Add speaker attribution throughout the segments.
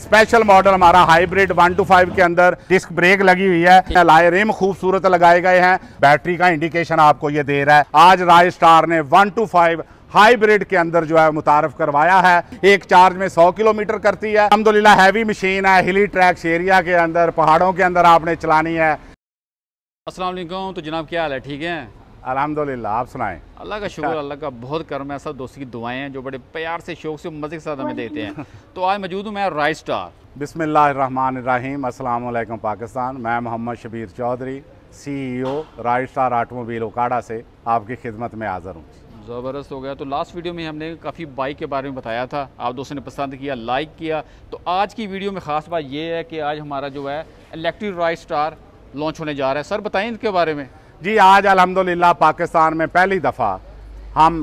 Speaker 1: Special model हमारा hybrid one two five के अंदर डिस्क ब्रेक लगी हुई है लाए रिम खूबसूरत लगाए गए हैं बैटरी का इंडिकेशन आपको ये दे रहा है आज राय स्टार ने वन टू फाइव हाइब्रिड के अंदर जो है मुतारफ करवाया है एक चार्ज में 100 किलोमीटर करती है अलहमदुल्ला हैवी मशीन है हिली ट्रैक्स एरिया के अंदर पहाड़ों के अंदर आपने चलानी है
Speaker 2: असलम तो जनाब क्या हाल है ठीक है अलहमदिल्ला आप सुनाएं अल्लाह का शुक्र अल्लाह का बहुत कर्म है सब दोस्ती की दुआएं हैं जो बड़े प्यार से शौक से मज़े के साथ हमें देते हैं तो आज मौजूद हूँ मैं राइट स्टार बिसमीम
Speaker 1: असल पाकिस्तान मैं Mohammad Shabbir Chaudhry C E O Star Automobile Okara से आपकी खिदमत में हाजिर हूँ
Speaker 2: ज़बरदस्त हो गया तो लास्ट वीडियो में हमने काफ़ी बाइक के बारे में बताया था आप दोस्तों ने पसंद किया लाइक किया तो आज की वीडियो में ख़ास बात यह है कि आज हमारा जो है इलेक्ट्रिक राइट स्टार लॉन्च होने जा रहा है सर बताएं इनके बारे में जी आज
Speaker 1: अलहमदिल्ला पाकिस्तान में पहली दफ़ा हम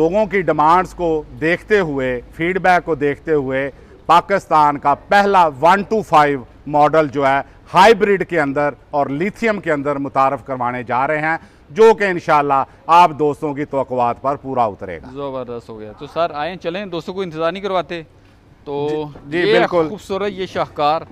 Speaker 1: लोगों की डिमांड्स को देखते हुए फीडबैक को देखते हुए पाकिस्तान का पहला वन टू फाइव मॉडल जो है हाइब्रिड के अंदर और लिथियम के अंदर मुतारफ करवाने जा रहे हैं जो कि इन आप दोस्तों की तो पर पूरा उतरेगा
Speaker 2: ज़बरदस्त हो गया तो सर आए चलें दोस्तों को इंतज़ार नहीं करवाते तो जी, जी बिल्कुल खूबसूरत ये शाहकार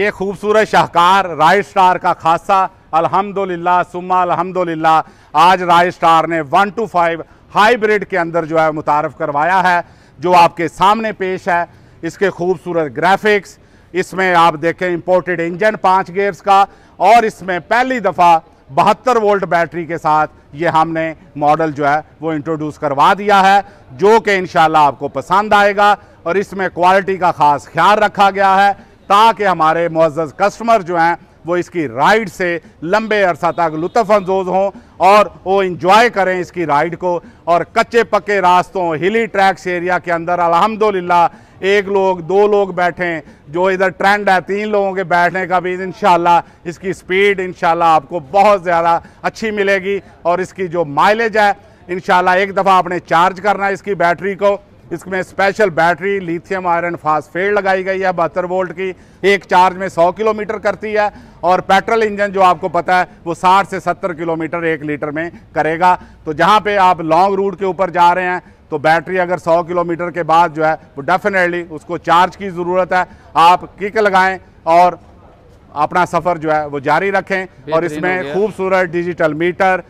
Speaker 1: ये खूबसूरत शाहकार राइट स्टार का खासा अल्हम्दुलिल्लाह सुमा अल्हम्दुलिल्लाह आज राय स्टार ने वन टू फाइव हाईब्रिड के अंदर जो है मुतारफ़ करवाया है जो आपके सामने पेश है इसके खूबसूरत ग्राफिक्स इसमें आप देखें इम्पोर्टेड इंजन पाँच गेयर्स का और इसमें पहली दफ़ा बहत्तर वोल्ट बैटरी के साथ ये हमने मॉडल जो है वो इंट्रोड्यूस करवा दिया है जो कि इन आपको पसंद आएगा और इसमें क्वालिटी का ख़ास ख्याल रखा गया है ताकि हमारे मुआज़ कस्टमर जो हैं वो इसकी राइड से लंबे अरसा तक लुत्फ़ अंदोज हों और वो इंजॉय करें इसकी राइड को और कच्चे पक्के रास्तों हिली ट्रैक्स एरिया के अंदर अलहमदिल्ला एक लोग दो लोग बैठें जो इधर ट्रेंड है तीन लोगों के बैठने का भी इन इसकी स्पीड इन आपको बहुत ज़्यादा अच्छी मिलेगी और इसकी जो माइलेज है इन एक दफ़ा आपने चार्ज करना है इसकी बैटरी को इसमें स्पेशल बैटरी लिथियम आयरन फेड लगाई गई है बहत्तर वोल्ट की एक चार्ज में 100 किलोमीटर करती है और पेट्रोल इंजन जो आपको पता है वो 60 से 70 किलोमीटर एक लीटर में करेगा तो जहाँ पे आप लॉन्ग रूट के ऊपर जा रहे हैं तो बैटरी अगर 100 किलोमीटर के बाद जो है वो डेफिनेटली उसको चार्ज की ज़रूरत है आप किक लगाएँ और अपना सफ़र जो है वो जारी रखें और इसमें खूबसूरत digital meter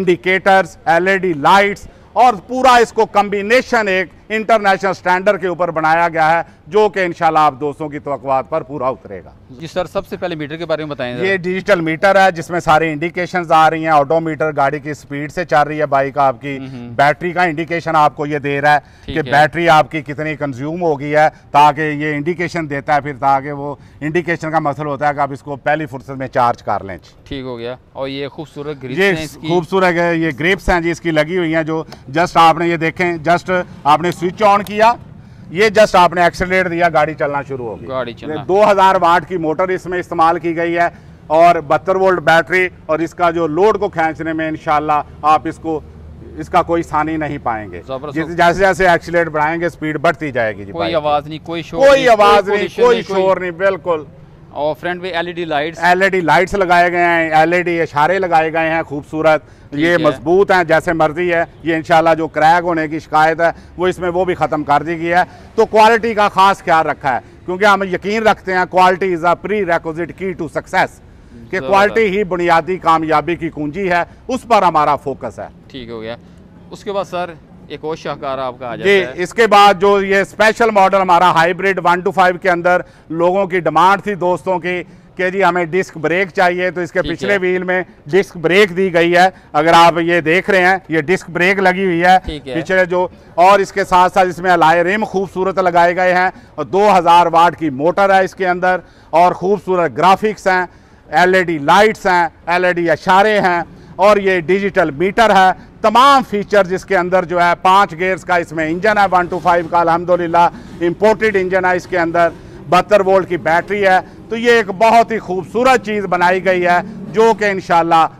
Speaker 1: indicators L lights और पूरा इसको कम्बिनेशन एक इंटरनेशनल स्टैंडर्ड के ऊपर बनाया गया है जो कि इन आप दोस्तों की तोकवाद पर पूरा उतरेगा
Speaker 2: जी सर सबसे पहले मीटर के बारे में बताएंगे ये
Speaker 1: डिजिटल मीटर है जिसमें सारे इंडिकेशन आ रही हैं ऑटोमीटर गाड़ी की स्पीड से चल रही है बाइक आपकी हम्म, हम्म। बैटरी का इंडिकेशन आपको ये दे रहा है कि बैटरी आपकी कितनी कंज्यूम हो गई है ताकि ये इंडिकेशन देता है फिर ताकि वो इंडिकेशन का मसल मतलब होता है कि आप इसको पहली फुर्सत में चार्ज कर लें
Speaker 2: ठीक हो गया और ये खूबसूरत ये खूबसूरत
Speaker 1: ये ग्रिप्स हैं जी इसकी लगी हुई हैं जो जस्ट आपने ये देखें जस्ट आपने स्विच ऑन किया ये जस्ट आपने एक्सेलेट दिया गाड़ी चलना शुरू हो गई गाड़ी चलना दो हजार वाट की मोटर इसमें इस्तेमाल की गई है और बहत्तर वोल्ट बैटरी और इसका जो लोड को खींचने में इनशाला आप इसको इसका कोई सानी नहीं पाएंगे जैसे जैसे एक्सीलेट बढ़ाएंगे स्पीड बढ़ती जाएगी जी कोई
Speaker 2: आवाज नहीं कोई शोर कोई आवाज नहीं कोई शोर नहीं बिल्कुल और फ्रंट पे एलईडी लाइट्स
Speaker 1: एलईडी लाइट्स लगाए गए हैं एलईडी e इशारे लगाए गए हैं खूबसूरत ये है। मजबूत हैं जैसे मर्जी है ये इंशाल्लाह जो क्रैक होने की शिकायत है वो इसमें वो भी ख़त्म कर दी गई है तो क्वालिटी का खास ख्याल रखा है क्योंकि हम यकीन रखते हैं quality is a prerequisite key to success कि क्वालिटी ही बुनियादी कामयाबी की कुंजी है उस पर हमारा फोकस है
Speaker 2: ठीक हो गया उसके बाद सर एक और शाहकार आपका आ जाता जी है। इसके
Speaker 1: बाद जो ये स्पेशल मॉडल हमारा हाइब्रिड वन टू फाइव के अंदर लोगों की डिमांड थी दोस्तों की कि जी हमें डिस्क ब्रेक चाहिए तो इसके पिछले व्हील में डिस्क ब्रेक दी गई है अगर आप ये देख रहे हैं ये डिस्क ब्रेक लगी हुई है, है। पिछले जो और इसके साथ साथ इसमें अलाय रिम खूबसूरत लगाए गए हैं और 2000 वाट की मोटर है इसके अंदर और खूबसूरत ग्राफिक्स हैं एलईडी लाइट्स e हैं एलईडी अशारे e हैं और ये डिजिटल मीटर है तमाम फीचर्स इसके अंदर जो है पाँच गेयर्स का इसमें इंजन है वन टू फाइव का अलहमदिल्ला इम्पोर्टेड इंजन है इसके अंदर बहत्तर वोल्ट की बैटरी है तो ये एक बहुत ही खूबसूरत चीज़ बनाई गई है जो कि इन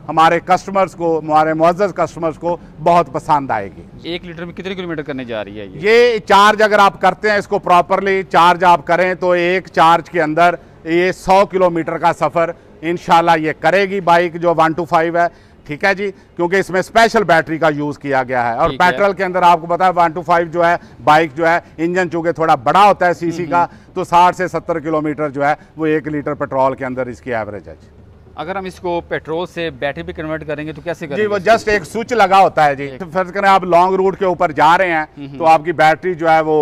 Speaker 1: हमारे कस्टमर्स को हमारे मुआज़ कस्टमर्स को बहुत पसंद आएगी
Speaker 2: एक लीटर में कितने किलोमीटर करने जा रही है
Speaker 1: ये ये चार्ज अगर आप करते हैं इसको प्रॉपरली चार्ज आप करें तो एक चार्ज के अंदर ये सौ किलोमीटर का सफ़र इन ये करेगी बाइक जो वन टू फाइव है ठीक है जी क्योंकि इसमें स्पेशल बैटरी का यूज़ किया गया है और पेट्रोल के अंदर आपको पता है वन टू फाइव जो है बाइक जो है इंजन चूँकि थोड़ा बड़ा होता है सीसी हम्म, का हम्म। तो साठ से सत्तर किलोमीटर जो है वो एक लीटर पेट्रोल के अंदर इसकी एवरेज है जी
Speaker 2: अगर हम इसको पेट्रोल से बैटरी भी कन्वर्ट करेंगे तो कैसे करेंगे जी वो
Speaker 1: जस्ट एक स्विच लगा होता है जी तो फर्ज करें आप लॉन्ग रूट के ऊपर जा रहे हैं हम्म, तो आपकी बैटरी जो है वो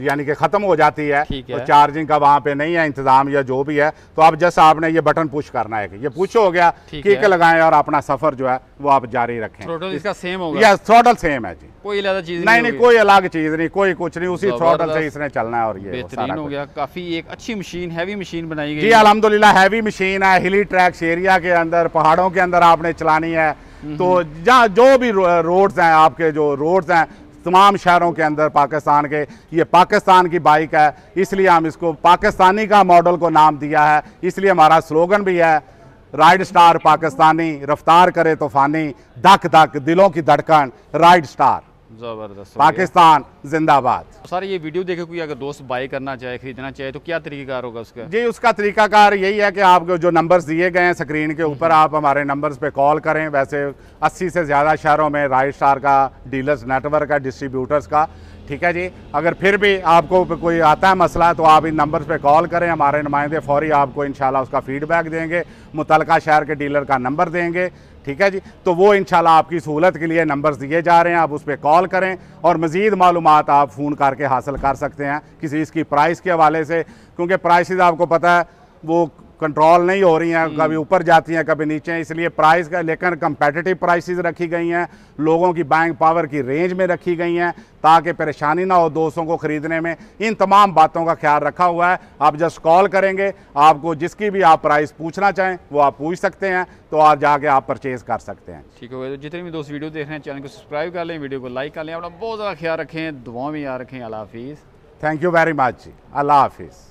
Speaker 1: यानी कि ख़त्म हो जाती है तो है। तो चार्जिंग का वहाँ पे नहीं है इंतज़ाम या जो भी है तो आप जैसे आपने ये बटन पुश करना है कि ये पुश हो गया ठीक लगाएं और अपना सफ़र जो है वो आप जारी रखें थ्रोटल इसका
Speaker 2: सेम होगा यस
Speaker 1: थ्रोटल सेम है जी
Speaker 2: कोई अलग चीज़ नहीं नहीं कोई
Speaker 1: अलग चीज़ नहीं कोई कुछ नहीं उसी थ्रोटल से इसने चलना है
Speaker 2: और ये सारा हो गया काफ़ी एक अच्छी मशीन हैवी मशीन बनाई गई जी
Speaker 1: अलहमदिल्ला हैवी मशीन है हिली ट्रैक्स एरिया के अंदर पहाड़ों के अंदर आपने चलानी है हम्म, तो हम्म। जहाँ जो भी रोड्स हैं आपके जो रोड्स हैं तमाम शहरों के अंदर पाकिस्तान के ये पाकिस्तान की बाइक है इसलिए हम इसको पाकिस्तानी का मॉडल को नाम दिया है इसलिए हमारा स्लोगन भी है राइड स्टार पाकिस्तानी रफ्तार करे तूफानी धक धक दिलों की धड़कन राइड स्टार
Speaker 2: जबरदस्त पाकिस्तान
Speaker 1: जिंदाबाद
Speaker 2: सर ये वीडियो देखे कोई अगर दोस्त बाई करना चाहे खरीदना चाहे तो क्या तरीकाकार होगा उसका
Speaker 1: जी उसका तरीकाकार यही है कि आप जो नंबर्स दिए गए हैं स्क्रीन के ऊपर हम्म। आप हमारे नंबर्स पे कॉल करें वैसे 80 से ज़्यादा शहरों में राइट स्टार का डीलर्स नेटवर्क का डिस्ट्रीब्यूटर्स का ठीक है जी अगर फिर भी आपको कोई आता है मसला तो आप इन नंबर्स पे कॉल करें हमारे नुमाइंदे फौरी आपको इन उसका फ़ीडबैक देंगे मुतल शहर के डीलर का नंबर देंगे ठीक है जी तो वो इन आपकी सहूलत के लिए नंबर्स दिए जा रहे हैं आप उस पर कॉल करें और मज़ीद मालूम आप फ़ोन करके हासिल कर सकते हैं किसी इसकी प्राइस के हवाले से क्योंकि प्राइस आपको पता है वो कंट्रोल नहीं हो रही हैं कभी हम्म। ऊपर जाती हैं कभी नीचे इसलिए प्राइस का लेकिन कंपेटिटिव प्राइसेस रखी गई हैं लोगों की बाइंग पावर की रेंज में रखी गई हैं ताकि परेशानी ना हो दोस्तों को ख़रीदने में इन तमाम बातों का ख्याल रखा हुआ है आप जस्ट कॉल करेंगे आपको जिसकी भी आप प्राइस पूछना चाहें वो आप पूछ सकते हैं तो आप जाके आप परचेज़ कर सकते हैं
Speaker 2: ठीक है तो जितने भी दोस्त वीडियो देख रहे हैं चैनल को सब्सक्राइब कर लें वीडियो को लाइक कर लें अपना बहुत ज़्यादा ख्याल रखें दुआ में याद रखें अला हाफिज़
Speaker 1: थैंक यू वेरी मच जी अल्लाह हाफिज़